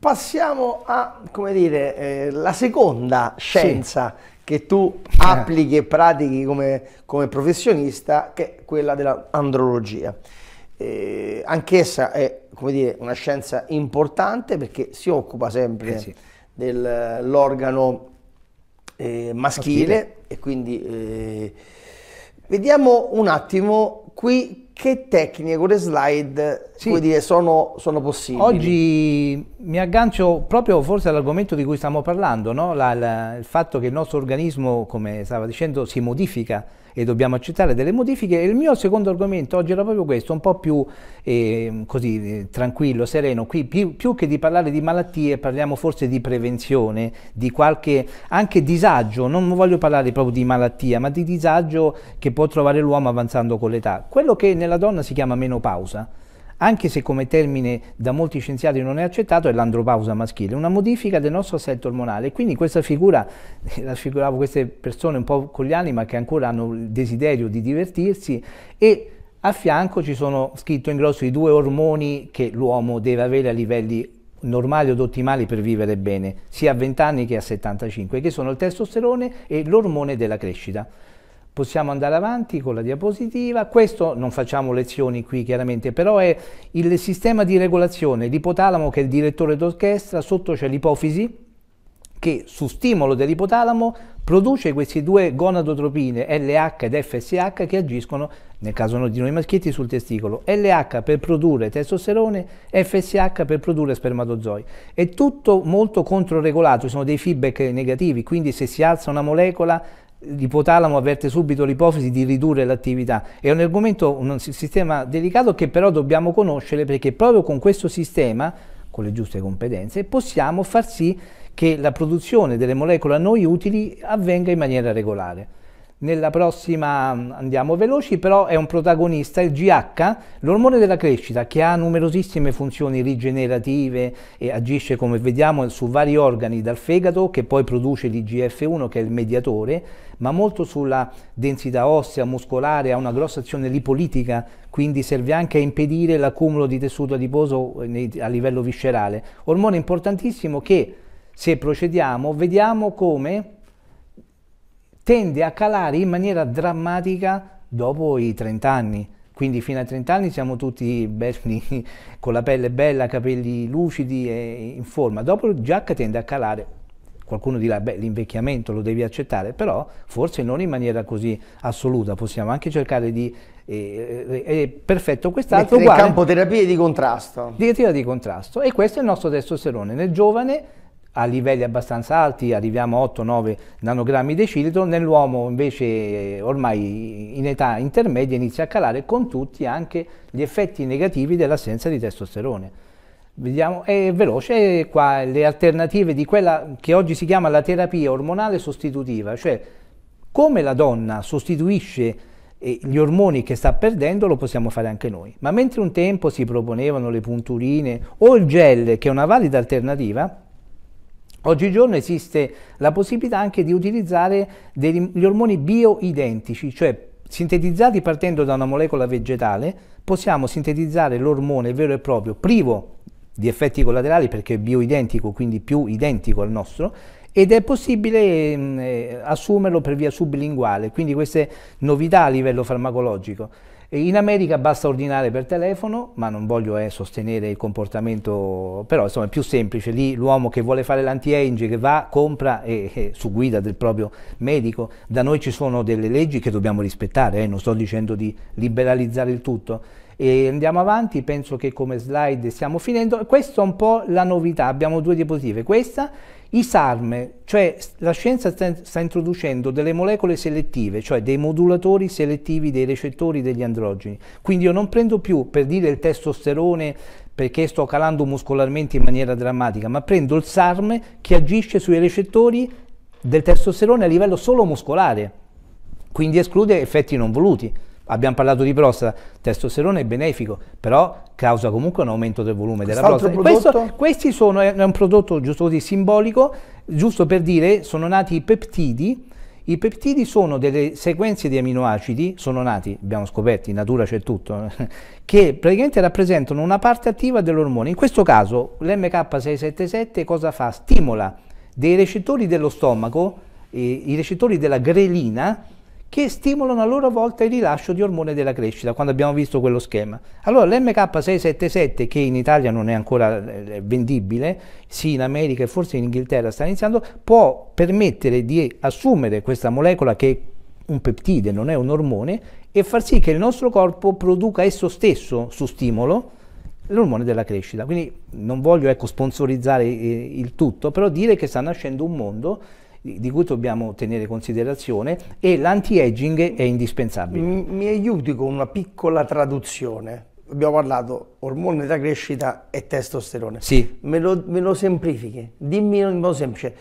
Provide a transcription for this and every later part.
Passiamo alla eh, seconda scienza sì. che tu eh. applichi e pratichi come, come, professionista, che è quella dell'andrologia. Eh, anch'essa è dire, una scienza importante perché si occupa sempre eh sì. dell'organo eh, maschile, maschile, e quindi eh, vediamo un attimo qui che tecniche, quelle slide sì. dire, sono, sono, possibili? Oggi mi aggancio proprio forse all'argomento di cui stiamo parlando, no? la, la, il fatto che il nostro organismo, come stava dicendo, si modifica e dobbiamo accettare delle modifiche. Il mio secondo argomento oggi era proprio questo, un po' più ehm, eh, così tranquillo, sereno. Qui più, più, che di parlare di malattie parliamo forse di prevenzione, di qualche anche disagio. Non voglio parlare proprio di malattia, ma di disagio che può trovare l'uomo avanzando con l'età. Quello che nella donna si chiama menopausa anche se come termine da molti scienziati non è accettato, è l'andropausa maschile, una modifica del nostro assetto ormonale. Quindi questa figura, raffiguravo queste persone un po' con gli anni, ma che ancora hanno il desiderio di divertirsi e a fianco ci sono scritto in grosso i due ormoni che l'uomo deve avere a livelli normali ed ottimali per vivere bene, sia a 20 anni che a 75, che sono il testosterone e l'ormone della crescita possiamo andare avanti con la diapositiva. Questo non facciamo lezioni qui chiaramente, però è il sistema di regolazione, l'ipotalamo che è il direttore d'orchestra, sotto c'è l'ipofisi che su stimolo dell'ipotalamo produce queste due gonadotropine LH ed FSH che agiscono, nel caso di noi maschietti, sul testicolo. LH per produrre testosterone, FSH per produrre spermatozoi. È tutto molto controregolato, ci sono dei feedback negativi, quindi se si alza una molecola l'ipotalamo avverte subito l'ipofisi di ridurre l'attività. È un argomento, un sistema delicato che però dobbiamo conoscere perché proprio con questo sistema, con le giuste competenze, possiamo far sì che la produzione delle molecole a noi utili avvenga in maniera regolare. Nella prossima mm, andiamo veloci, però è un protagonista, il GH, l'ormone della crescita, che ha numerosissime funzioni rigenerative e agisce, come vediamo, su vari organi, dal fegato, che poi produce l'IGF1, che è il mediatore, ma molto sulla densità ossea, muscolare, ha una grossa azione lipolitica, quindi serve anche a impedire l'accumulo di tessuto adiposo eh, a livello viscerale. Ormone importantissimo che, se procediamo, vediamo come tende a calare in maniera drammatica dopo i 30 anni. Quindi fino ai 30 anni siamo tutti belli, con la pelle bella, capelli lucidi e in forma. Dopo giacca tende a calare. Qualcuno dirà, beh, l'invecchiamento lo devi accettare, però forse non in maniera così assoluta. Possiamo anche cercare di... Eh, eh, eh perfetto quest'altro. Mettere in campo terapie di contrasto. Direttiva di contrasto. E questo è il nostro testosterone. Nel giovane a livelli abbastanza alti, arriviamo a 8-9 nanogrammi decilitro, nell'uomo invece eh, ormai in età intermedia inizia a calare con tutti anche gli effetti negativi dell'assenza di testosterone. Vediamo, è veloce, e qua le alternative di quella che oggi si chiama la terapia ormonale sostitutiva, cioè come la donna sostituisce eh, gli ormoni che sta perdendo lo possiamo fare anche noi. Ma mentre un tempo si proponevano le punturine o il gel, che è una valida alternativa, Oggigiorno esiste la possibilità anche di utilizzare degli ormoni bioidentici, cioè sintetizzati partendo da una molecola vegetale, possiamo sintetizzare l'ormone vero e proprio privo di effetti collaterali perché è bioidentico, quindi più identico al nostro, ed è possibile mh, mm, eh, assumerlo per via sublinguale, quindi queste novità a livello farmacologico. In America basta ordinare per telefono, ma non voglio eh, sostenere il comportamento, però insomma è più semplice, lì l'uomo che vuole fare l'anti-aging che va, compra e, e, eh, su guida del proprio medico, da noi ci sono delle leggi che dobbiamo rispettare, eh, non sto dicendo di liberalizzare il tutto, e andiamo avanti, penso che come slide stiamo finendo, questa è un po' la novità, abbiamo due diapositive, questa i SARM, cioè la scienza sta, introducendo delle molecole selettive, cioè dei modulatori selettivi dei recettori degli androgeni. Quindi io non prendo più, per dire, il testosterone perché sto calando muscolarmente in maniera drammatica, ma prendo il SARM che agisce sui recettori del testosterone a livello solo muscolare, quindi esclude effetti non voluti. Abbiamo parlato di prostata, testosterone è benefico, però causa comunque un aumento del volume della prostata. Questo, questi sono, è un prodotto giusto così simbolico, giusto per dire, sono nati i peptidi, i peptidi sono delle sequenze di aminoacidi, sono nati, abbiamo scoperto, in natura c'è tutto, che praticamente rappresentano una parte attiva dell'ormone. In questo caso l'MK677 cosa fa? Stimola dei recettori dello stomaco, eh, i recettori della grelina, che stimolano a loro volta il rilascio di ormone della crescita, quando abbiamo visto quello schema. Allora l'MK677, che in Italia non è ancora eh, eh, vendibile, sì in America e forse in Inghilterra sta iniziando, può permettere di assumere questa molecola che è un peptide, non è un ormone, e far sì che il nostro corpo produca esso stesso, su stimolo, l'ormone della crescita. Quindi non voglio ecco, sponsorizzare eh, il tutto, però dire che sta nascendo un mondo di cui dobbiamo tenere considerazione e l'anti-aging è indispensabile. Mi, mi aiuti con una piccola traduzione. Abbiamo parlato ormone da crescita e testosterone. Sì. Me lo, me lo semplifichi, dimmi in modo semplice,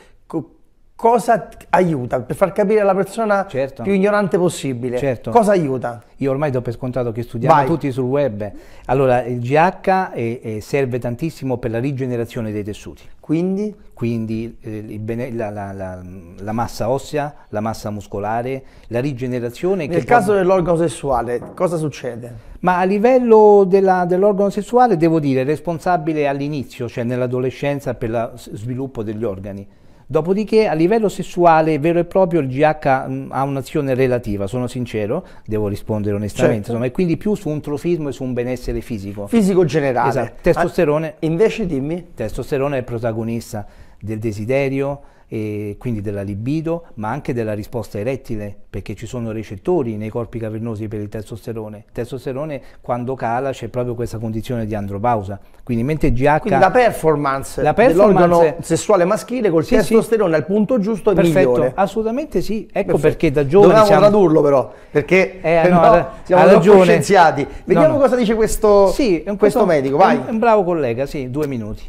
cosa aiuta per far capire alla persona certo. più ignorante possibile certo. cosa aiuta io ormai do per scontato che studiamo Vai. tutti sul web allora il GH è, è serve tantissimo per la rigenerazione dei tessuti quindi, quindi eh, bene, la, la, la, la, massa ossea la massa muscolare la rigenerazione nel caso può... dell'organo sessuale cosa succede ma a livello dell'organo dell sessuale devo dire è responsabile all'inizio cioè nell'adolescenza per lo sviluppo degli organi Dopodiché a livello sessuale vero e proprio il GH mm, ha un'azione relativa, sono sincero, devo rispondere onestamente, certo. insomma, e quindi più su un trofismo e su un benessere fisico. Fisico generale. Esatto, testosterone. Ah, invece dimmi. Testosterone è protagonista del desiderio, e quindi della libido, ma anche della risposta erettile, perché ci sono recettori nei corpi cavernosi per il testosterone. Il testosterone quando cala c'è proprio questa condizione di andropausa. Quindi mentre GH Quindi la performance, la performance sessuale maschile col sì, testosterone sì. al punto giusto è Perfetto, migliore. assolutamente sì. Ecco Perfetto. perché da giovane Dovevamo siamo... tradurlo però, perché eh, no, no, siamo ragione. scienziati. Vediamo no, cosa dice questo, sì, questo, questo medico, vai. Un, un bravo collega, sì, due minuti.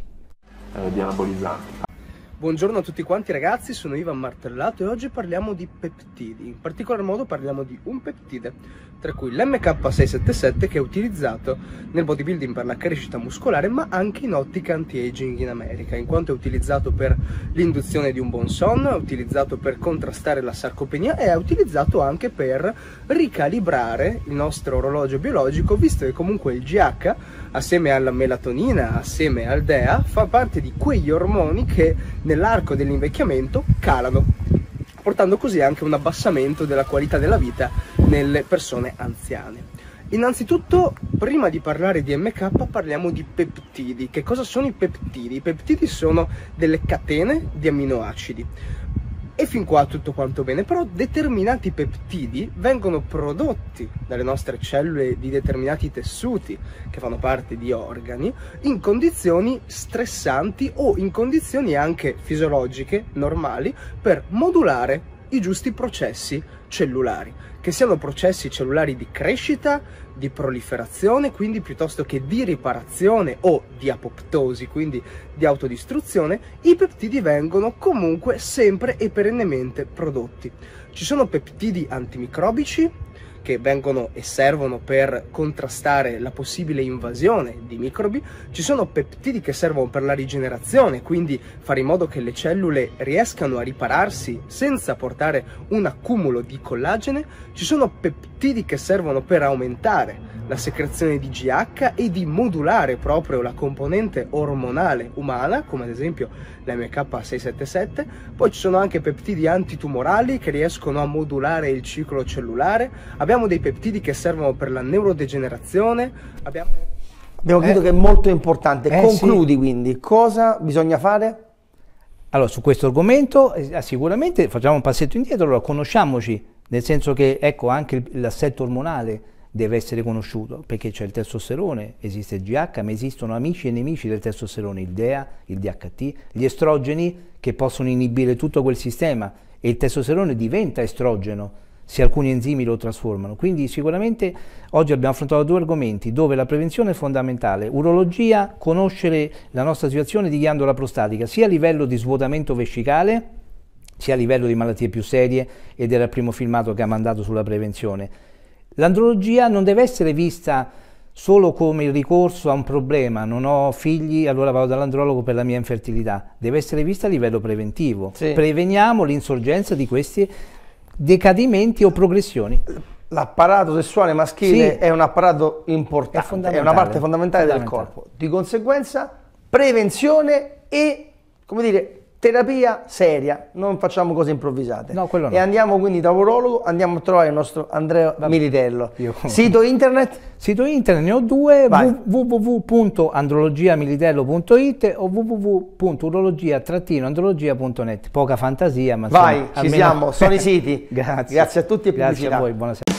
Eh, di anabolizzanti Buongiorno a tutti quanti ragazzi, sono Ivan Martellato e oggi parliamo di peptidi, in particolar modo parliamo di un peptide tra cui l'MK677 che è utilizzato nel bodybuilding per la crescita muscolare ma anche in ottica anti-aging in America, in quanto è utilizzato per l'induzione di un buon sonno, è utilizzato per contrastare la sarcopenia e è utilizzato anche per ricalibrare il nostro orologio biologico, visto che comunque il GH, assieme alla melatonina, assieme al DEA, fa parte di quegli ormoni che nell'arco dell'invecchiamento calano portando così anche un abbassamento della qualità della vita nelle persone anziane. Innanzitutto, prima di parlare di MK, parliamo di peptidi. Che cosa sono i peptidi? I peptidi sono delle catene di amminoacidi. E fin qua tutto quanto bene, però determinati peptidi vengono prodotti dalle nostre cellule di determinati tessuti che fanno parte di organi in condizioni stressanti o in condizioni anche fisiologiche normali per modulare i giusti processi cellulari, che siano processi cellulari di crescita, di proliferazione, quindi piuttosto che di riparazione o di apoptosi, quindi di autodistruzione, i peptidi vengono comunque sempre e perennemente prodotti. Ci sono peptidi antimicrobici, che vengono e servono per contrastare la possibile invasione di microbi, ci sono peptidi che servono per la rigenerazione, quindi fare in modo che le cellule riescano a ripararsi senza portare un accumulo di collagene, ci sono peptidi che servono per aumentare la secrezione di GH e di modulare proprio la componente ormonale umana, come ad esempio la 677 poi ci sono anche peptidi antitumorali che riescono a modulare il ciclo cellulare, abbiamo abbiamo dei peptidi che servono per la neurodegenerazione, abbiamo... Abbiamo capito eh, che è molto importante. Eh, Concludi sì. quindi, cosa bisogna fare? Allora, su questo argomento eh, sicuramente facciamo un passetto indietro, allora conosciamoci, nel senso che ecco anche l'assetto ormonale deve essere conosciuto, perché c'è il testosterone, esiste il GH, ma esistono amici e nemici del testosterone, il DEA, il DHT, gli estrogeni che possono inibire tutto quel sistema e il testosterone diventa estrogeno se alcuni enzimi lo trasformano. Quindi sicuramente oggi abbiamo affrontato due argomenti dove la prevenzione è fondamentale. Urologia, conoscere la nostra situazione di ghiandola prostatica, sia a livello di svuotamento vescicale, sia a livello di malattie più serie ed era il primo filmato che ha mandato sulla prevenzione. L'andrologia non deve essere vista solo come il ricorso a un problema, non ho figli, allora vado dall'andrologo per la mia infertilità. Deve essere vista a livello preventivo. Sì. Preveniamo l'insorgenza di questi decadimenti o progressioni. L'apparato sessuale maschile sì. è un apparato importante, è, è una parte fondamentale, fondamentale del corpo. Di conseguenza, prevenzione e, come dire, terapia seria, non facciamo cose improvvisate. No, no. E andiamo quindi da urologo, andiamo a trovare il nostro Andrea Vabbè. Militello. Io. Sito internet? Sito internet ne ho due, www.andrologiamilitello.it o www.urologia-andrologia.net. Poca fantasia, ma Vai, insomma, ci almeno... siamo, sono i siti. Grazie. Grazie a tutti e pubblicità. Grazie a voi, buonasera.